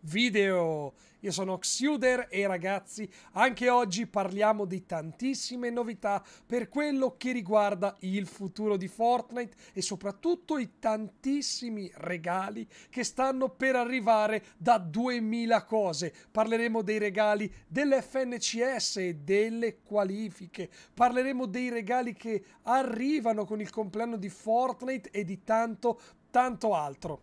video. Io sono Xuder e ragazzi, anche oggi parliamo di tantissime novità per quello che riguarda il futuro di Fortnite e soprattutto i tantissimi regali che stanno per arrivare da 2000 cose. Parleremo dei regali dell'FNCS e delle qualifiche, parleremo dei regali che arrivano con il compleanno di Fortnite e di tanto, tanto altro.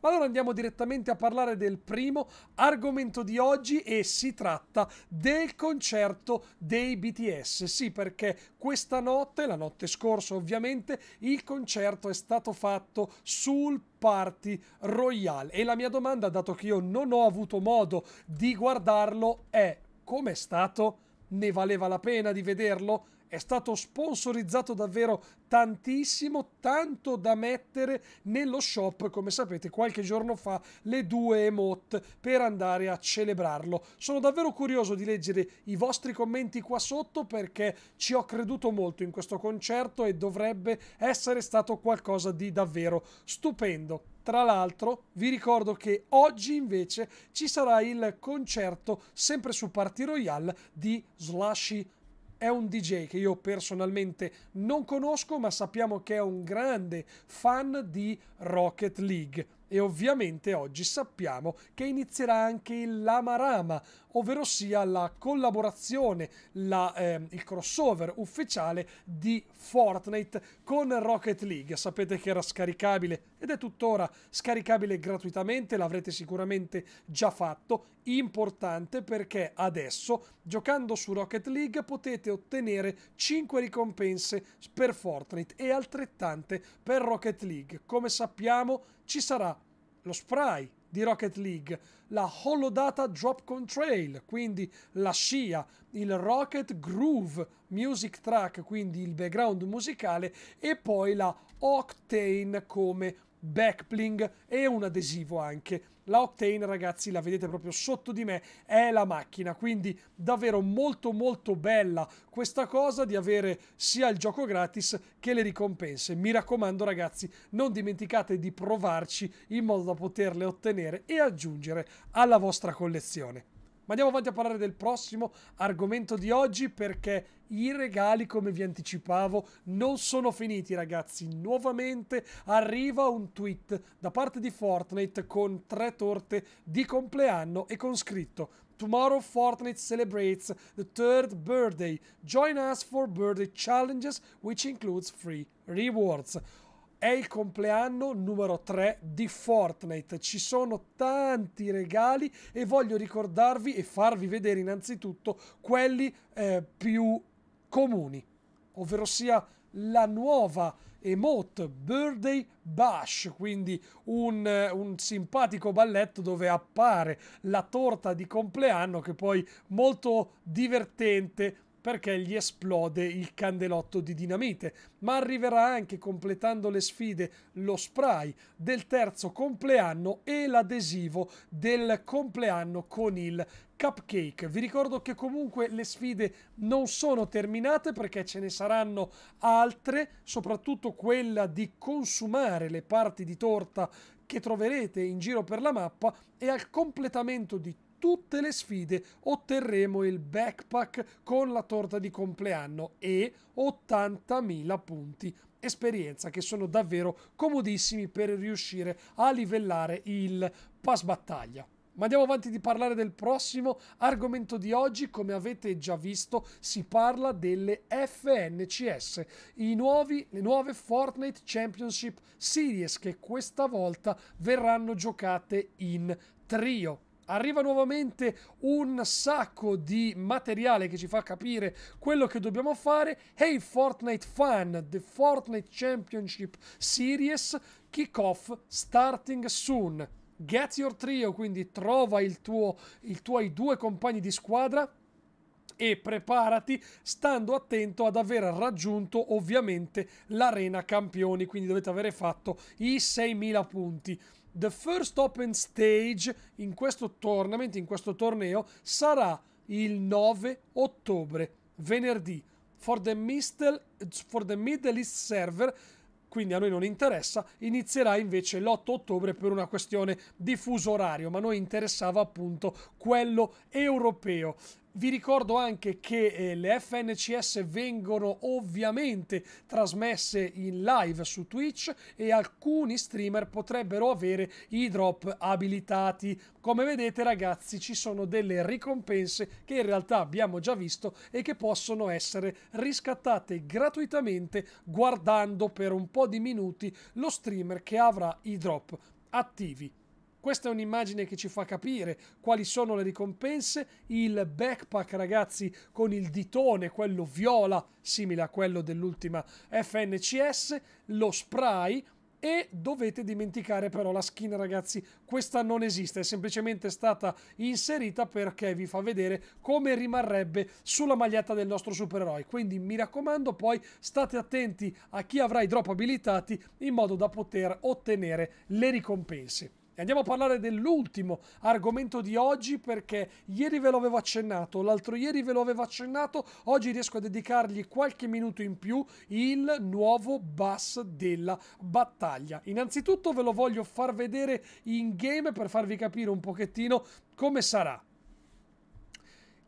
Ma allora andiamo direttamente a parlare del primo argomento di oggi e si tratta del concerto dei BTS. Sì, perché questa notte, la notte scorsa ovviamente, il concerto è stato fatto sul Party Royale e la mia domanda, dato che io non ho avuto modo di guardarlo, è com'è stato? Ne valeva la pena di vederlo? è stato sponsorizzato davvero tantissimo, tanto da mettere nello shop, come sapete, qualche giorno fa le due emote per andare a celebrarlo. Sono davvero curioso di leggere i vostri commenti qua sotto perché ci ho creduto molto in questo concerto e dovrebbe essere stato qualcosa di davvero stupendo. Tra l'altro vi ricordo che oggi invece ci sarà il concerto sempre su Party Royale di Slushy è un DJ che io personalmente non conosco, ma sappiamo che è un grande fan di Rocket League. E ovviamente oggi sappiamo che inizierà anche il Lama Rama, ovvero sia la collaborazione, la, eh, il crossover ufficiale di Fortnite con Rocket League. Sapete che era scaricabile ed è tuttora scaricabile gratuitamente, l'avrete sicuramente già fatto. Importante perché adesso, giocando su Rocket League, potete ottenere 5 ricompense per Fortnite e altrettante per Rocket League. Come sappiamo, ci sarà lo spray di Rocket League, la Hollow Data Drop Control, quindi la scia, il Rocket Groove Music Track, quindi il background musicale, e poi la Octane come backbling e un adesivo anche. La Octane, ragazzi, la vedete proprio sotto di me, è la macchina, quindi davvero molto molto bella questa cosa di avere sia il gioco gratis che le ricompense. Mi raccomando, ragazzi, non dimenticate di provarci in modo da poterle ottenere e aggiungere alla vostra collezione. Ma andiamo avanti a parlare del prossimo argomento di oggi perché i regali, come vi anticipavo, non sono finiti, ragazzi. Nuovamente arriva un tweet da parte di Fortnite con tre torte di compleanno e con scritto Tomorrow Fortnite celebrates the third birthday. Join us for birthday challenges, which includes free rewards. È il compleanno numero 3 di Fortnite. Ci sono tanti regali e voglio ricordarvi e farvi vedere innanzitutto quelli eh, più comuni, ovvero sia la nuova emote Birthday Bash, quindi un, eh, un, simpatico balletto dove appare la torta di compleanno che poi molto divertente perché gli esplode il candelotto di dinamite, ma arriverà anche completando le sfide lo spray del terzo compleanno e l'adesivo del compleanno con il cupcake. Vi ricordo che comunque le sfide non sono terminate perché ce ne saranno altre, soprattutto quella di consumare le parti di torta che troverete in giro per la mappa e al completamento di tutte le sfide otterremo il backpack con la torta di compleanno e 80.000 punti esperienza che sono davvero comodissimi per riuscire a livellare il pass battaglia. Ma andiamo avanti di parlare del prossimo argomento di oggi. Come avete già visto, si parla delle FNCS, nuovi, le nuove Fortnite Championship Series che questa volta verranno giocate in trio. Arriva nuovamente un sacco di materiale che ci fa capire quello che dobbiamo fare. Hey Fortnite Fan, The Fortnite Championship Series, kickoff starting soon. Get your trio, quindi trova i tuoi due compagni di squadra e preparati stando attento ad aver raggiunto ovviamente l'arena campioni, quindi dovete avere fatto i 6.000 punti. The First Open Stage in questo tournament, in questo torneo, sarà il 9 ottobre, venerdì, for the, Mistel, for the Middle East Server quindi a noi non interessa, inizierà invece l'8 ottobre per una questione di fuso orario, ma a noi interessava appunto quello europeo. Vi ricordo anche che eh, le FNCS vengono ovviamente trasmesse in live su Twitch e alcuni streamer potrebbero avere i drop abilitati. Come vedete ragazzi ci sono delle ricompense che in realtà abbiamo già visto e che possono essere riscattate gratuitamente guardando per un po' di minuti lo streamer che avrà i drop attivi. Questa è un'immagine che ci fa capire quali sono le ricompense. Il backpack, ragazzi, con il ditone, quello viola, simile a quello dell'ultima FNCS, lo spray e dovete dimenticare però la skin ragazzi questa non esiste è semplicemente stata inserita perché vi fa vedere come rimarrebbe sulla maglietta del nostro supereroe quindi mi raccomando poi state attenti a chi avrà i drop abilitati in modo da poter ottenere le ricompense andiamo a parlare dell'ultimo argomento di oggi perché ieri ve l'avevo accennato, l'altro ieri ve lo avevo accennato, oggi riesco a dedicargli qualche minuto in più il nuovo bus della battaglia. Innanzitutto ve lo voglio far vedere in game per farvi capire un pochettino come sarà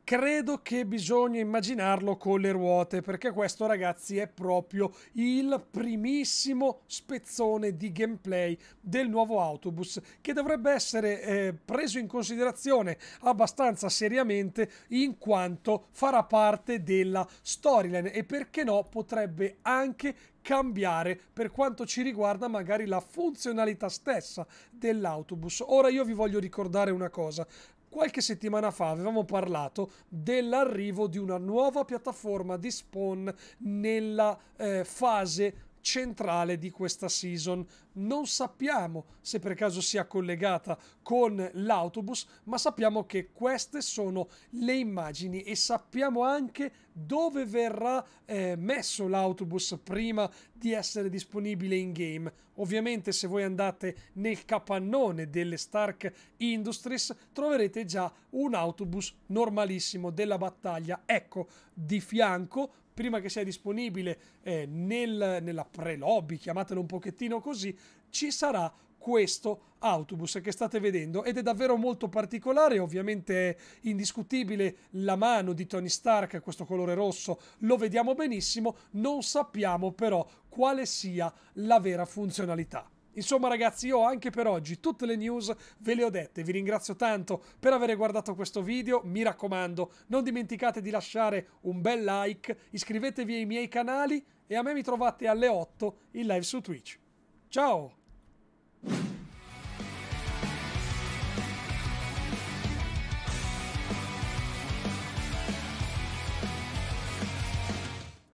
credo che bisogna immaginarlo con le ruote perché questo ragazzi è proprio il primissimo spezzone di gameplay del nuovo autobus che dovrebbe essere eh, preso in considerazione abbastanza seriamente in quanto farà parte della storyline e perché no potrebbe anche cambiare per quanto ci riguarda magari la funzionalità stessa dell'autobus. Ora io vi voglio ricordare una cosa, qualche settimana fa avevamo parlato dell'arrivo di una nuova piattaforma di spawn nella eh, fase centrale di questa season. Non sappiamo se per caso sia collegata con l'autobus, ma sappiamo che queste sono le immagini e sappiamo anche dove verrà eh, messo l'autobus prima di essere disponibile in game. Ovviamente se voi andate nel capannone delle Stark Industries troverete già un autobus normalissimo della battaglia. Ecco, di fianco prima che sia disponibile eh, nel, nella pre-lobby, chiamatelo un pochettino così, ci sarà questo autobus che state vedendo ed è davvero molto particolare, ovviamente è indiscutibile la mano di Tony Stark, questo colore rosso, lo vediamo benissimo, non sappiamo però quale sia la vera funzionalità. Insomma ragazzi io anche per oggi tutte le news ve le ho dette, vi ringrazio tanto per aver guardato questo video, mi raccomando non dimenticate di lasciare un bel like, iscrivetevi ai miei canali e a me mi trovate alle 8 in live su Twitch. Ciao!